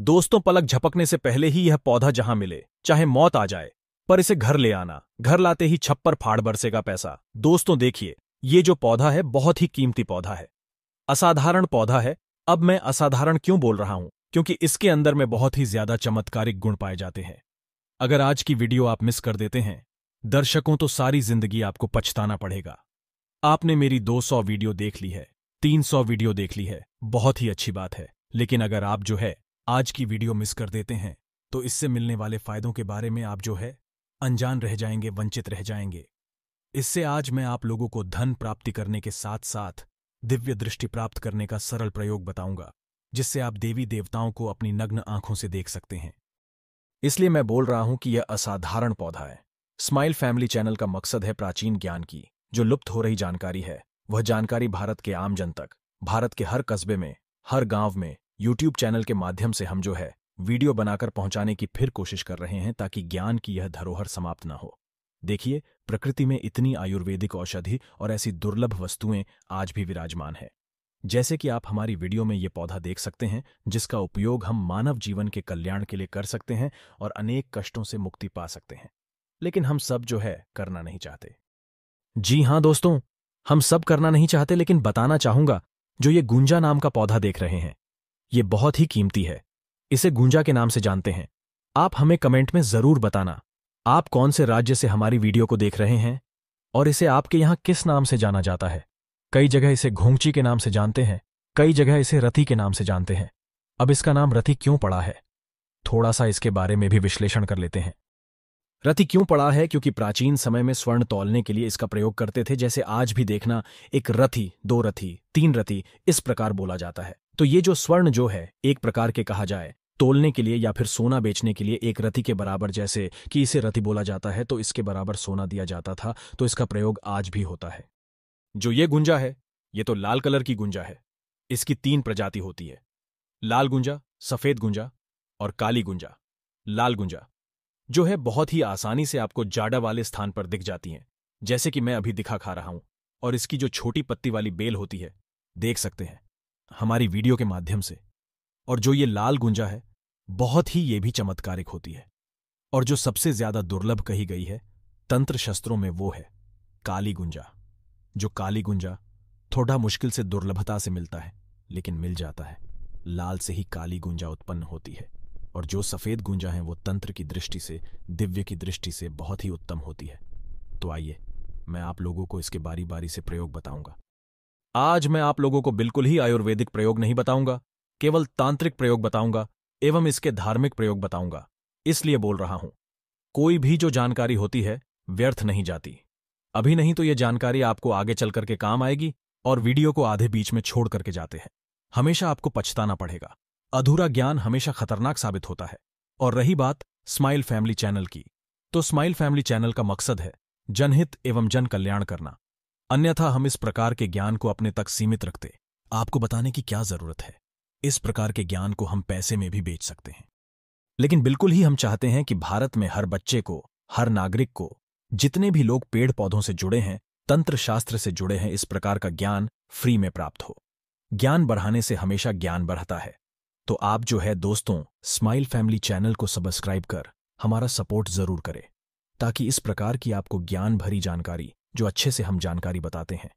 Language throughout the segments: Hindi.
दोस्तों पलक झपकने से पहले ही यह पौधा जहां मिले चाहे मौत आ जाए पर इसे घर ले आना घर लाते ही छप्पर फाड़ बरसेगा पैसा दोस्तों देखिए ये जो पौधा है बहुत ही कीमती पौधा है असाधारण पौधा है अब मैं असाधारण क्यों बोल रहा हूं क्योंकि इसके अंदर में बहुत ही ज्यादा चमत्कारिक गुण पाए जाते हैं अगर आज की वीडियो आप मिस कर देते हैं दर्शकों तो सारी जिंदगी आपको पछताना पड़ेगा आपने मेरी 200 वीडियो देख ली है 300 वीडियो देख ली है बहुत ही अच्छी बात है लेकिन अगर आप जो है आज की वीडियो मिस कर देते हैं तो इससे मिलने वाले फायदों के बारे में आप जो है अनजान रह जाएंगे वंचित रह जाएंगे इससे आज मैं आप लोगों को धन प्राप्ति करने के साथ साथ दिव्य दृष्टि प्राप्त करने का सरल प्रयोग बताऊंगा जिससे आप देवी देवताओं को अपनी नग्न आंखों से देख सकते हैं इसलिए मैं बोल रहा हूं कि यह असाधारण पौधा है स्माइल फैमिली चैनल का मकसद है प्राचीन ज्ञान की जो लुप्त हो रही जानकारी है वह जानकारी भारत के आम जन तक भारत के हर कस्बे में हर गांव में यूट्यूब चैनल के माध्यम से हम जो है वीडियो बनाकर पहुंचाने की फिर कोशिश कर रहे हैं ताकि ज्ञान की यह धरोहर समाप्त न हो देखिए प्रकृति में इतनी आयुर्वेदिक औषधि और ऐसी दुर्लभ वस्तुएं आज भी विराजमान है जैसे कि आप हमारी वीडियो में ये पौधा देख सकते हैं जिसका उपयोग हम मानव जीवन के कल्याण के लिए कर सकते हैं और अनेक कष्टों से मुक्ति पा सकते हैं लेकिन हम सब जो है करना नहीं चाहते जी हां दोस्तों हम सब करना नहीं चाहते लेकिन बताना चाहूंगा जो ये गुंजा नाम का पौधा देख रहे हैं ये बहुत ही कीमती है इसे गूंजा के नाम से जानते हैं आप हमें कमेंट में जरूर बताना आप कौन से राज्य से हमारी वीडियो को देख रहे हैं और इसे आपके यहां किस नाम से जाना जाता है कई जगह इसे घोंगची के नाम से जानते हैं कई जगह इसे रथी के नाम से जानते हैं अब इसका नाम रथी क्यों पड़ा है थोड़ा सा इसके बारे में भी विश्लेषण कर लेते हैं रति क्यों पड़ा है क्योंकि प्राचीन समय में स्वर्ण तौलने के लिए इसका प्रयोग करते थे जैसे आज भी देखना एक रथी दो रथी तीन रथी इस प्रकार बोला जाता है तो ये जो स्वर्ण जो है एक प्रकार के कहा जाए तोलने के लिए या फिर सोना बेचने के लिए एक रथी के बराबर जैसे कि इसे रथी बोला जाता है तो इसके बराबर सोना दिया जाता था तो इसका प्रयोग आज भी होता है जो ये गुंजा है ये तो लाल कलर की गुंजा है इसकी तीन प्रजाति होती है लाल गुंजा सफेद गुंजा और काली गुंजा लाल गुंजा जो है बहुत ही आसानी से आपको जाडा वाले स्थान पर दिख जाती हैं जैसे कि मैं अभी दिखा खा रहा हूं और इसकी जो छोटी पत्ती वाली बेल होती है देख सकते हैं हमारी वीडियो के माध्यम से और जो ये लाल गुंजा है बहुत ही ये भी चमत्कारिक होती है और जो सबसे ज्यादा दुर्लभ कही गई है तंत्र शस्त्रों में वो है काली गुंजा जो काली गुंजा थोड़ा मुश्किल से दुर्लभता से मिलता है लेकिन मिल जाता है लाल से ही काली गुंजा उत्पन्न होती है और जो सफ़ेद गुंजा है वो तंत्र की दृष्टि से दिव्य की दृष्टि से बहुत ही उत्तम होती है तो आइए मैं आप लोगों को इसके बारी बारी से प्रयोग बताऊंगा आज मैं आप लोगों को बिल्कुल ही आयुर्वेदिक प्रयोग नहीं बताऊंगा केवल तांत्रिक प्रयोग बताऊंगा एवं इसके धार्मिक प्रयोग बताऊंगा इसलिए बोल रहा हूं कोई भी जो जानकारी होती है व्यर्थ नहीं जाती अभी नहीं तो ये जानकारी आपको आगे चल करके काम आएगी और वीडियो को आधे बीच में छोड़ करके जाते हैं हमेशा आपको पछताना पड़ेगा अधूरा ज्ञान हमेशा खतरनाक साबित होता है और रही बात स्माइल फैमिली चैनल की तो स्माइल फैमिली चैनल का मकसद है जनहित एवं जन कल्याण करना अन्यथा हम इस प्रकार के ज्ञान को अपने तक सीमित रखते आपको बताने की क्या जरूरत है इस प्रकार के ज्ञान को हम पैसे में भी बेच सकते हैं लेकिन बिल्कुल ही हम चाहते हैं कि भारत में हर बच्चे को हर नागरिक को जितने भी लोग पेड़ पौधों से जुड़े हैं तंत्र शास्त्र से जुड़े हैं इस प्रकार का ज्ञान फ्री में प्राप्त हो ज्ञान बढ़ाने से हमेशा ज्ञान बढ़ता है तो आप जो है दोस्तों स्माइल फैमिली चैनल को सब्सक्राइब कर हमारा सपोर्ट जरूर करें ताकि इस प्रकार की आपको ज्ञान भरी जानकारी जो अच्छे से हम जानकारी बताते हैं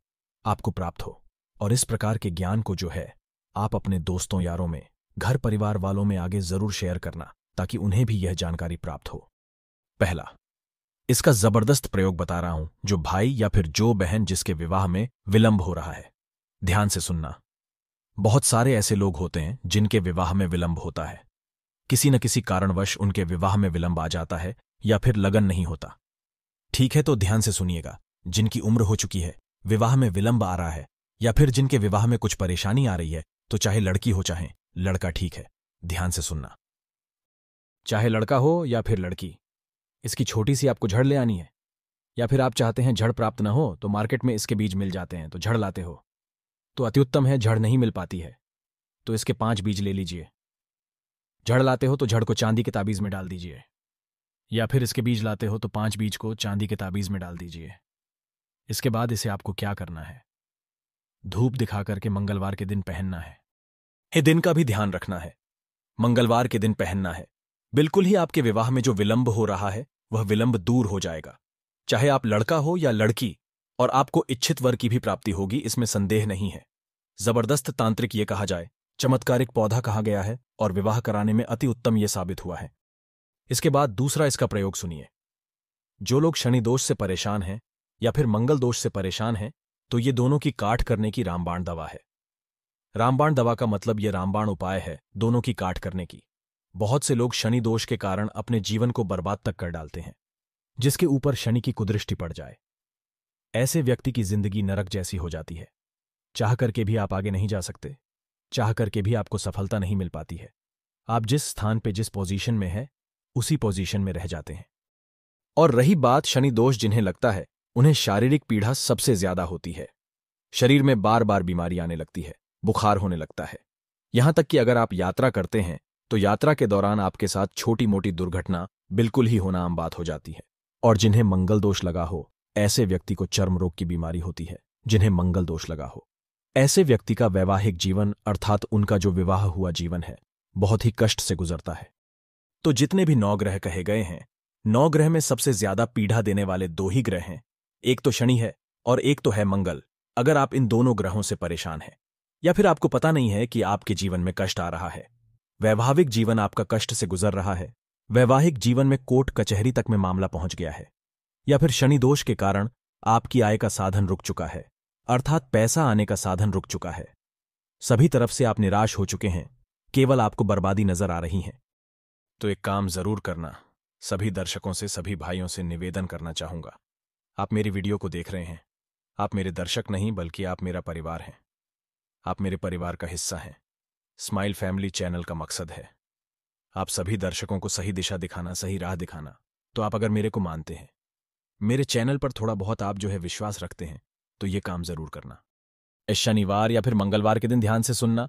आपको प्राप्त हो और इस प्रकार के ज्ञान को जो है आप अपने दोस्तों यारों में घर परिवार वालों में आगे जरूर शेयर करना ताकि उन्हें भी यह जानकारी प्राप्त हो पहला इसका जबरदस्त प्रयोग बता रहा हूं जो भाई या फिर जो बहन जिसके विवाह में विलंब हो रहा है ध्यान से सुनना बहुत सारे ऐसे लोग होते हैं जिनके विवाह में विलंब होता है किसी न किसी कारणवश उनके विवाह में विलंब आ जाता है या फिर लगन नहीं होता ठीक है तो ध्यान से सुनिएगा जिनकी उम्र हो चुकी है विवाह में विलंब आ रहा है या फिर जिनके विवाह में कुछ परेशानी आ रही है तो चाहे लड़की हो चाहे लड़का ठीक है ध्यान से सुनना चाहे लड़का हो या फिर लड़की इसकी छोटी सी आपको झड़ ले आनी है या फिर आप चाहते हैं झड़ प्राप्त न हो तो मार्केट में इसके बीज मिल जाते हैं तो झड़ लाते हो तो अत्युत्तम है झड़ नहीं मिल पाती है तो इसके पांच बीज ले लीजिए झड़ लाते हो तो झड़ को चांदी के ताबीज में डाल दीजिए या फिर इसके बीज लाते हो तो पांच बीज को चांदी के ताबीज में डाल दीजिए इसके बाद इसे आपको क्या करना है धूप दिखा करके मंगलवार के दिन पहनना है हे दिन का भी ध्यान रखना है मंगलवार के दिन पहनना है बिल्कुल ही आपके विवाह में जो विलंब हो रहा है वह विलंब दूर हो जाएगा चाहे आप लड़का हो या लड़की और आपको इच्छित वर की भी प्राप्ति होगी इसमें संदेह नहीं है जबरदस्त तांत्रिक ये कहा जाए चमत्कारिक पौधा कहा गया है और विवाह कराने में अति उत्तम ये साबित हुआ है इसके बाद दूसरा इसका प्रयोग सुनिए जो लोग शनि दोष से परेशान हैं या फिर मंगल दोष से परेशान हैं तो ये दोनों की काट करने की रामबाण दवा है रामबाण दवा का मतलब ये रामबाण उपाय है दोनों की काट करने की बहुत से लोग शनि दोष के कारण अपने जीवन को बर्बाद तक कर डालते हैं जिसके ऊपर शनि की कुदृष्टि पड़ जाए ऐसे व्यक्ति की जिंदगी नरक जैसी हो जाती है चाह करके भी आप आगे नहीं जा सकते चाह करके भी आपको सफलता नहीं मिल पाती है आप जिस स्थान पे जिस पोजीशन में है उसी पोजीशन में रह जाते हैं और रही बात शनि दोष जिन्हें लगता है उन्हें शारीरिक पीड़ा सबसे ज्यादा होती है शरीर में बार बार बीमारी आने लगती है बुखार होने लगता है यहां तक कि अगर आप यात्रा करते हैं तो यात्रा के दौरान आपके साथ छोटी मोटी दुर्घटना बिल्कुल ही होना आम बात हो जाती है और जिन्हें मंगल दोष लगा हो ऐसे व्यक्ति को चर्म रोग की बीमारी होती है जिन्हें मंगल दोष लगा हो ऐसे व्यक्ति का वैवाहिक जीवन अर्थात उनका जो विवाह हुआ जीवन है बहुत ही कष्ट से गुजरता है तो जितने भी नौ ग्रह कहे गए हैं नौ ग्रह में सबसे ज्यादा पीढ़ा देने वाले दो ही ग्रह हैं एक तो शनि है और एक तो है मंगल अगर आप इन दोनों ग्रहों से परेशान हैं या फिर आपको पता नहीं है कि आपके जीवन में कष्ट आ रहा है वैवाहिक जीवन आपका कष्ट से गुजर रहा है वैवाहिक जीवन में कोर्ट कचहरी तक में मामला पहुंच गया है या फिर शनि दोष के कारण आपकी आय का साधन रुक चुका है अर्थात पैसा आने का साधन रुक चुका है सभी तरफ से आप निराश हो चुके हैं केवल आपको बर्बादी नजर आ रही है तो एक काम जरूर करना सभी दर्शकों से सभी भाइयों से निवेदन करना चाहूंगा आप मेरी वीडियो को देख रहे हैं आप मेरे दर्शक नहीं बल्कि आप मेरा परिवार हैं आप मेरे परिवार का हिस्सा हैं स्माइल फैमिली चैनल का मकसद है आप सभी दर्शकों को सही दिशा दिखाना सही राह दिखाना तो आप अगर मेरे को मानते हैं मेरे चैनल पर थोड़ा बहुत आप जो है विश्वास रखते हैं तो ये काम जरूर करना इस शनिवार या फिर मंगलवार के दिन ध्यान से सुनना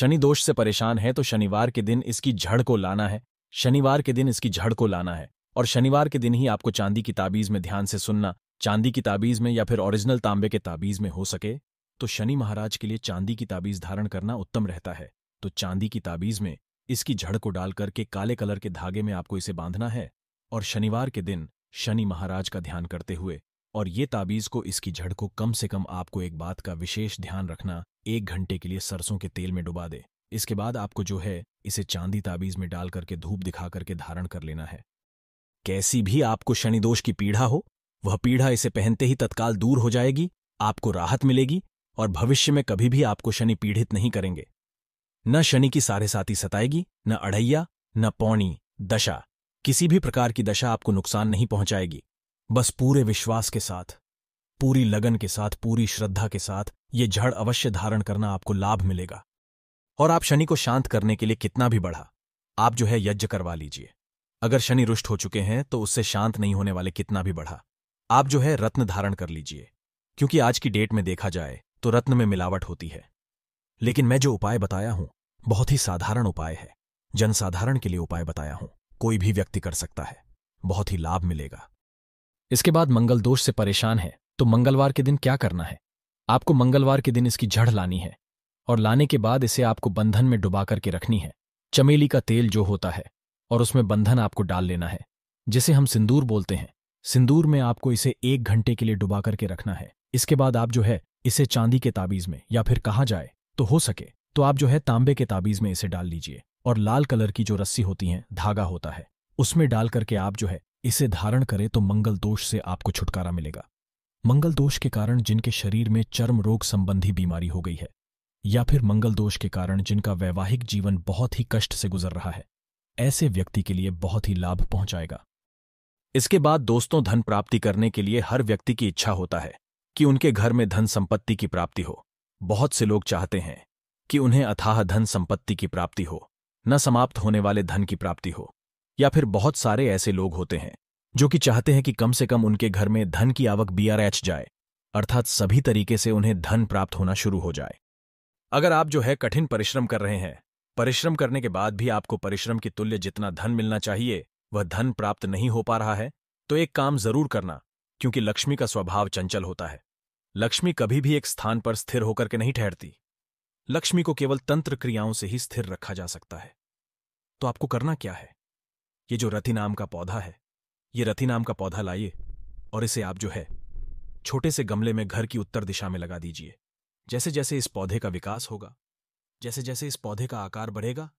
शनि दोष से परेशान है तो शनिवार के दिन इसकी झड़ को लाना है शनिवार के दिन इसकी झड़ को लाना है और शनिवार के दिन ही आपको चांदी की ताबीज में ध्यान से सुनना चांदी की ताबीज में या फिर ओरिजिनल तांबे के ताबीज में हो सके तो शनि महाराज के लिए चांदी की ताबीज धारण करना उत्तम रहता है तो चांदी की ताबीज में इसकी झड़ को डाल करके काले कलर के धागे में आपको इसे बांधना है और शनिवार के दिन शनि महाराज का ध्यान करते हुए और ये ताबीज को इसकी झड़ को कम से कम आपको एक बात का विशेष ध्यान रखना एक घंटे के लिए सरसों के तेल में डुबा दे इसके बाद आपको जो है इसे चांदी ताबीज में डाल करके धूप दिखा करके धारण कर लेना है कैसी भी आपको शनिदोष की पीढ़ा हो वह पीढ़ा इसे पहनते ही तत्काल दूर हो जाएगी आपको राहत मिलेगी और भविष्य में कभी भी आपको शनि पीड़ित नहीं करेंगे न शनि की सारे साथी सताएगी न अढ़ैया न पौणी दशा किसी भी प्रकार की दशा आपको नुकसान नहीं पहुंचाएगी बस पूरे विश्वास के साथ पूरी लगन के साथ पूरी श्रद्धा के साथ ये झड़ अवश्य धारण करना आपको लाभ मिलेगा और आप शनि को शांत करने के लिए कितना भी बढ़ा आप जो है यज्ञ करवा लीजिए अगर शनि रुष्ट हो चुके हैं तो उससे शांत नहीं होने वाले कितना भी बढ़ा आप जो है रत्न धारण कर लीजिए क्योंकि आज की डेट में देखा जाए तो रत्न में मिलावट होती है लेकिन मैं जो उपाय बताया हूं बहुत ही साधारण उपाय है जनसाधारण के लिए उपाय बताया हूं कोई भी व्यक्ति कर सकता है बहुत ही लाभ मिलेगा इसके बाद मंगल दोष से परेशान है तो मंगलवार के दिन क्या करना है आपको मंगलवार के दिन इसकी जड़ लानी है और लाने के बाद इसे आपको बंधन में डुबा करके रखनी है चमेली का तेल जो होता है और उसमें बंधन आपको डाल लेना है जिसे हम सिंदूर बोलते हैं सिंदूर में आपको इसे एक घंटे के लिए डुबा करके रखना है इसके बाद आप जो है इसे चांदी के ताबीज में या फिर कहा जाए तो हो सके तो आप जो है तांबे के ताबीज में इसे डाल लीजिए और लाल कलर की जो रस्सी होती है धागा होता है उसमें डाल करके आप जो है इसे धारण करें तो मंगल दोष से आपको छुटकारा मिलेगा मंगल दोष के कारण जिनके शरीर में चर्म रोग संबंधी बीमारी हो गई है या फिर मंगल दोष के कारण जिनका वैवाहिक जीवन बहुत ही कष्ट से गुजर रहा है ऐसे व्यक्ति के लिए बहुत ही लाभ पहुंचाएगा इसके बाद दोस्तों धन प्राप्ति करने के लिए हर व्यक्ति की इच्छा होता है कि उनके घर में धन संपत्ति की प्राप्ति हो बहुत से लोग चाहते हैं कि उन्हें अथाह धन संपत्ति की प्राप्ति हो न समाप्त होने वाले धन की प्राप्ति हो या फिर बहुत सारे ऐसे लोग होते हैं जो कि चाहते हैं कि कम से कम उनके घर में धन की आवक बीआरएच जाए अर्थात सभी तरीके से उन्हें धन प्राप्त होना शुरू हो जाए अगर आप जो है कठिन परिश्रम कर रहे हैं परिश्रम करने के बाद भी आपको परिश्रम के तुल्य जितना धन मिलना चाहिए वह धन प्राप्त नहीं हो पा रहा है तो एक काम जरूर करना क्योंकि लक्ष्मी का स्वभाव चंचल होता है लक्ष्मी कभी भी एक स्थान पर स्थिर होकर के नहीं ठहरती लक्ष्मी को केवल तंत्र क्रियाओं से ही स्थिर रखा जा सकता है तो आपको करना क्या है ये जो रथी नाम का पौधा है ये रथी नाम का पौधा लाइए और इसे आप जो है छोटे से गमले में घर की उत्तर दिशा में लगा दीजिए जैसे जैसे इस पौधे का विकास होगा जैसे जैसे इस पौधे का आकार बढ़ेगा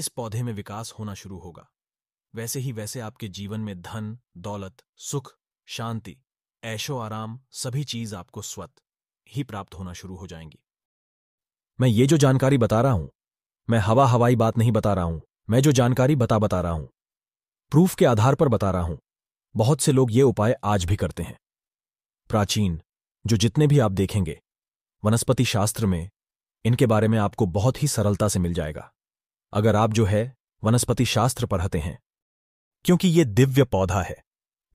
इस पौधे में विकास होना शुरू होगा वैसे ही वैसे आपके जीवन में धन दौलत सुख शांति ऐशो आराम सभी चीज आपको स्वत ही प्राप्त होना शुरू हो जाएंगी मैं ये जो जानकारी बता रहा हूं मैं हवा हवाई बात नहीं बता रहा हूं मैं जो जानकारी बता बता रहा हूं प्रूफ के आधार पर बता रहा हूं बहुत से लोग ये उपाय आज भी करते हैं प्राचीन जो जितने भी आप देखेंगे वनस्पति शास्त्र में इनके बारे में आपको बहुत ही सरलता से मिल जाएगा अगर आप जो है वनस्पति शास्त्र पढ़ते हैं क्योंकि ये दिव्य पौधा है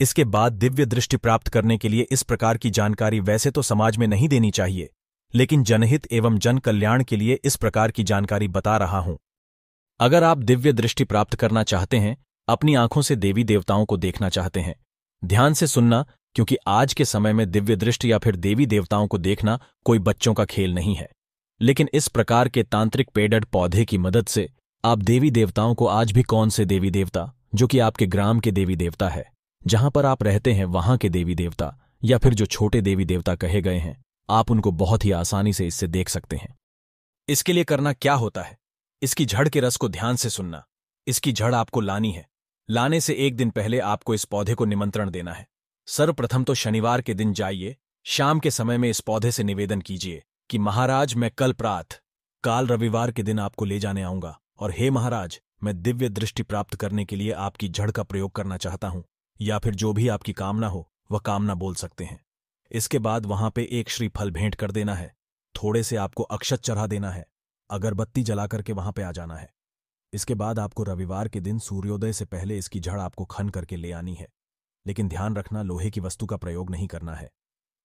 इसके बाद दिव्य दृष्टि प्राप्त करने के लिए इस प्रकार की जानकारी वैसे तो समाज में नहीं देनी चाहिए लेकिन जनहित एवं जन कल्याण के लिए इस प्रकार की जानकारी बता रहा हूं अगर आप दिव्य दृष्टि प्राप्त करना चाहते हैं अपनी आंखों से देवी देवताओं को देखना चाहते हैं ध्यान से सुनना क्योंकि आज के समय में दिव्य दृष्टि या फिर देवी देवताओं को देखना कोई बच्चों का खेल नहीं है लेकिन इस प्रकार के तांत्रिक पेडड पौधे की मदद से आप देवी देवताओं को आज भी कौन से देवी देवता जो कि आपके ग्राम के देवी देवता है जहां पर आप रहते हैं वहां के देवी देवता या फिर जो छोटे देवी देवता कहे गए हैं आप उनको बहुत ही आसानी से इससे देख सकते हैं इसके लिए करना क्या होता है इसकी झड़ के रस को ध्यान से सुनना इसकी झड़ आपको लानी है लाने से एक दिन पहले आपको इस पौधे को निमंत्रण देना है सर्वप्रथम तो शनिवार के दिन जाइए शाम के समय में इस पौधे से निवेदन कीजिए कि महाराज मैं कल प्रात काल रविवार के दिन आपको ले जाने आऊंगा और हे महाराज मैं दिव्य दृष्टि प्राप्त करने के लिए आपकी जड़ का प्रयोग करना चाहता हूं या फिर जो भी आपकी कामना हो वह कामना बोल सकते हैं इसके बाद वहां पे एक श्रीफल भेंट कर देना है थोड़े से आपको अक्षत चढ़ा देना है अगरबत्ती जला करके वहां पे आ जाना है इसके बाद आपको रविवार के दिन सूर्योदय से पहले इसकी जड़ आपको खन करके ले आनी है लेकिन ध्यान रखना लोहे की वस्तु का प्रयोग नहीं करना है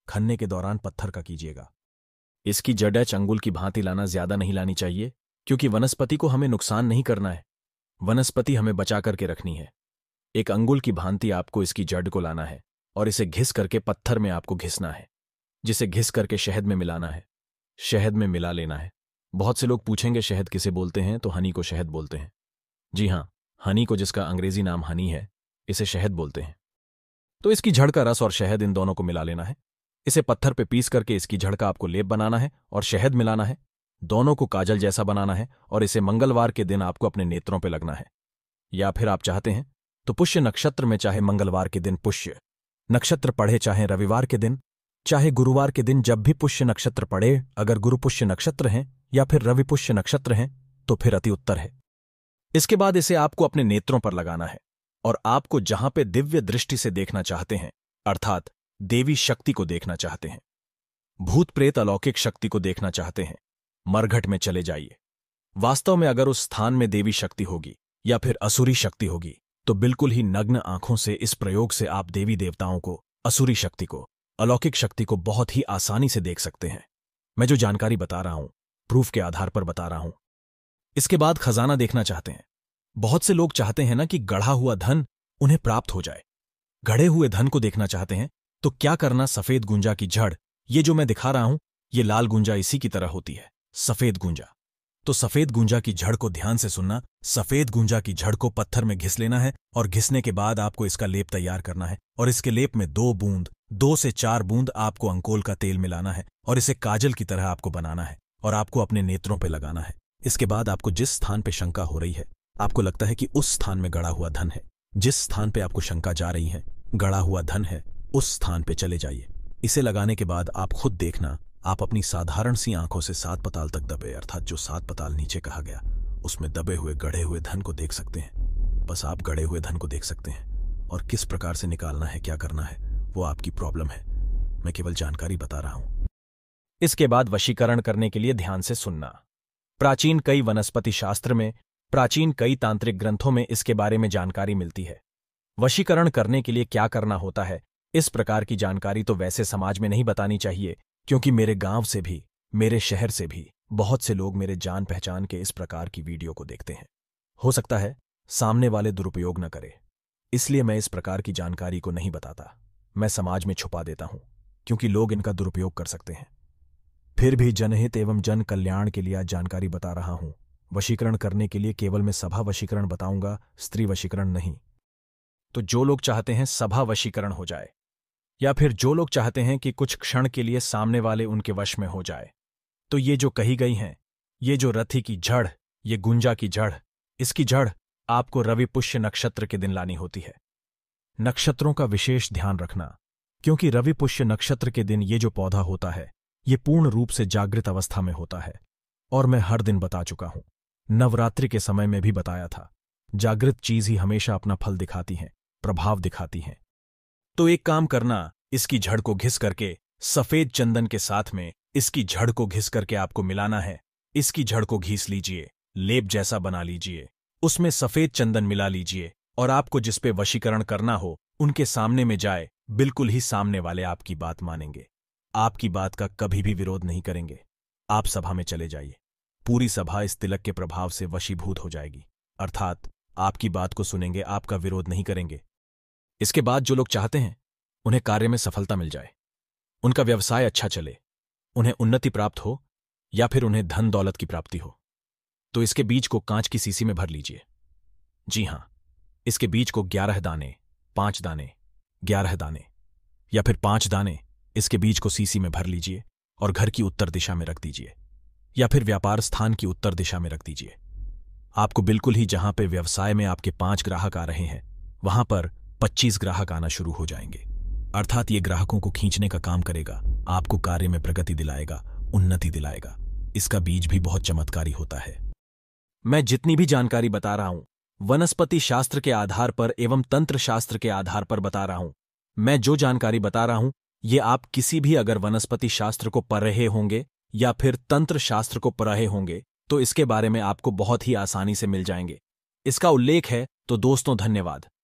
खनने के दौरान पत्थर का कीजिएगा इसकी जड़ चंगुल की भांति लाना ज्यादा नहीं लानी चाहिए क्योंकि वनस्पति को हमें नुकसान नहीं करना है वनस्पति हमें बचा करके रखनी है एक अंगुल की भांति आपको इसकी जड़ को लाना है और इसे घिस करके पत्थर में आपको घिसना है जिसे घिस करके शहद में मिलाना है शहद में मिला लेना है बहुत से लोग पूछेंगे शहद किसे बोलते हैं तो हनी को शहद बोलते हैं जी हाँ हनी को जिसका अंग्रेजी नाम हनी है इसे शहद बोलते हैं तो इसकी झड़ का रस और शहद इन दोनों को मिला लेना है इसे पत्थर पे पीस करके इसकी झड़ का आपको लेप बनाना है और शहद मिलाना है दोनों को काजल जैसा बनाना है और इसे मंगलवार के दिन आपको अपने नेत्रों पर लगना है या फिर आप चाहते हैं तो पुष्य नक्षत्र में चाहे मंगलवार के दिन पुष्य नक्षत्र पढ़े चाहे रविवार के दिन चाहे गुरुवार के दिन जब भी पुष्य नक्षत्र पढ़े अगर गुरु पुष्य नक्षत्र हैं या फिर रविपुष्य नक्षत्र हैं तो फिर अति उत्तर है इसके बाद इसे आपको अपने नेत्रों पर लगाना है और आपको जहां पे दिव्य दृष्टि से देखना चाहते हैं अर्थात देवी शक्ति को देखना चाहते हैं भूत प्रेत अलौकिक शक्ति को देखना चाहते हैं मरघट में चले जाइए वास्तव में अगर उस स्थान में देवी शक्ति होगी या फिर असुरी शक्ति होगी तो बिल्कुल ही नग्न आंखों से इस प्रयोग से आप देवी देवताओं को असुरी शक्ति को अलौकिक शक्ति को बहुत ही आसानी से देख सकते हैं मैं जो जानकारी बता रहा हूं प्रूफ के आधार पर बता रहा हूं इसके बाद खजाना देखना चाहते हैं बहुत से लोग चाहते हैं ना कि गढ़ा हुआ धन उन्हें प्राप्त हो जाए गढ़े हुए धन को देखना चाहते हैं तो क्या करना सफेद गुंजा की जड़ ये जो मैं दिखा रहा हूं ये लाल गुंजा इसी की तरह होती है सफेद गुंजा तो सफेद गुंजा की झड़ को ध्यान से सुनना सफेद गुंजा की झड़ को पत्थर में घिस लेना है और घिसने के बाद आपको इसका लेप तैयार करना है और इसके लेप में दो बूंद दो से चार बूंद आपको अंकोल का तेल मिलाना है और इसे काजल की तरह आपको बनाना है और आपको अपने नेत्रों पर लगाना है इसके बाद आपको जिस स्थान पर शंका हो रही है आपको लगता है कि उस स्थान में गड़ा हुआ धन है जिस स्थान पर आपको शंका जा रही है गड़ा हुआ धन है उस स्थान पर चले जाइए इसे लगाने के बाद आप खुद देखना आप अपनी साधारण सी आंखों से सात पताल तक दबे अर्थात जो सात पताल नीचे कहा गया उसमें दबे हुए गढ़े हुए धन को देख सकते हैं बस आप गढ़े हुए धन को देख सकते हैं और किस प्रकार से निकालना है क्या करना है वो आपकी प्रॉब्लम है मैं केवल जानकारी बता रहा हूँ इसके बाद वशीकरण करने के लिए ध्यान से सुनना प्राचीन कई वनस्पति शास्त्र में प्राचीन कई तांत्रिक ग्रंथों में इसके बारे में जानकारी मिलती है वशीकरण करने के लिए क्या करना होता है इस प्रकार की जानकारी तो वैसे समाज में नहीं बतानी चाहिए क्योंकि मेरे गांव से भी मेरे शहर से भी बहुत से लोग मेरे जान पहचान के इस प्रकार की वीडियो को देखते हैं हो सकता है सामने वाले दुरुपयोग न करे इसलिए मैं इस प्रकार की जानकारी को नहीं बताता मैं समाज में छुपा देता हूं क्योंकि लोग इनका दुरुपयोग कर सकते हैं फिर भी जनहित एवं जन कल्याण के लिए जानकारी बता रहा हूं वशीकरण करने के लिए केवल मैं सभा वशीकरण बताऊंगा स्त्री वशीकरण नहीं तो जो लोग चाहते हैं सभा वशीकरण हो जाए या फिर जो लोग चाहते हैं कि कुछ क्षण के लिए सामने वाले उनके वश में हो जाए तो ये जो कही गई हैं ये जो रथी की जड़ ये गुंजा की जड़ इसकी जड़ आपको रवि पुष्य नक्षत्र के दिन लानी होती है नक्षत्रों का विशेष ध्यान रखना क्योंकि रवि पुष्य नक्षत्र के दिन ये जो पौधा होता है ये पूर्ण रूप से जागृत अवस्था में होता है और मैं हर दिन बता चुका हूं नवरात्रि के समय में भी बताया था जागृत चीज ही हमेशा अपना फल दिखाती हैं प्रभाव दिखाती हैं तो एक काम करना इसकी झड़ को घिस करके सफेद चंदन के साथ में इसकी झड़ को घिस करके आपको मिलाना है इसकी झड़ को घीस लीजिए लेप जैसा बना लीजिए उसमें सफेद चंदन मिला लीजिए और आपको जिसपे वशीकरण करना हो उनके सामने में जाए बिल्कुल ही सामने वाले आपकी बात मानेंगे आपकी बात का कभी भी विरोध नहीं करेंगे आप सभा में चले जाइए पूरी सभा इस तिलक के प्रभाव से वशीभूत हो जाएगी अर्थात आपकी बात को सुनेंगे आपका विरोध नहीं करेंगे इसके बाद जो लोग चाहते हैं उन्हें कार्य में सफलता मिल जाए उनका व्यवसाय अच्छा चले उन्हें उन्नति प्राप्त हो या फिर उन्हें धन दौलत की प्राप्ति हो तो इसके बीज को कांच की सीसी में भर लीजिए जी हां इसके बीज को ग्यारह दाने पांच दाने ग्यारह दाने या फिर पांच दाने इसके बीज को सीसी में भर लीजिए और घर की उत्तर दिशा में रख दीजिए या फिर व्यापार स्थान की उत्तर दिशा में रख दीजिए आपको बिल्कुल ही जहां पे व्यवसाय में आपके पांच ग्राहक आ रहे हैं वहां पर पच्चीस ग्राहक आना शुरू हो जाएंगे अर्थात ये ग्राहकों को खींचने का काम करेगा आपको कार्य में प्रगति दिलाएगा उन्नति दिलाएगा इसका बीज भी बहुत चमत्कारी होता है मैं जितनी भी जानकारी बता रहा हूं वनस्पति शास्त्र के आधार पर एवं तंत्र शास्त्र के आधार पर बता रहा हूं मैं जो जानकारी बता रहा हूं ये आप किसी भी अगर वनस्पति शास्त्र को पढ़ रहे होंगे या फिर तंत्र शास्त्र को पढ़ रहे होंगे तो इसके बारे में आपको बहुत ही आसानी से मिल जाएंगे इसका उल्लेख है तो दोस्तों धन्यवाद